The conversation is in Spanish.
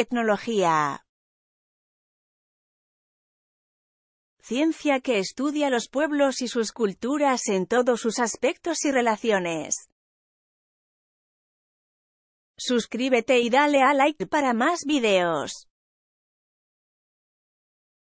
Etnología. Ciencia que estudia los pueblos y sus culturas en todos sus aspectos y relaciones. Suscríbete y dale a like para más videos.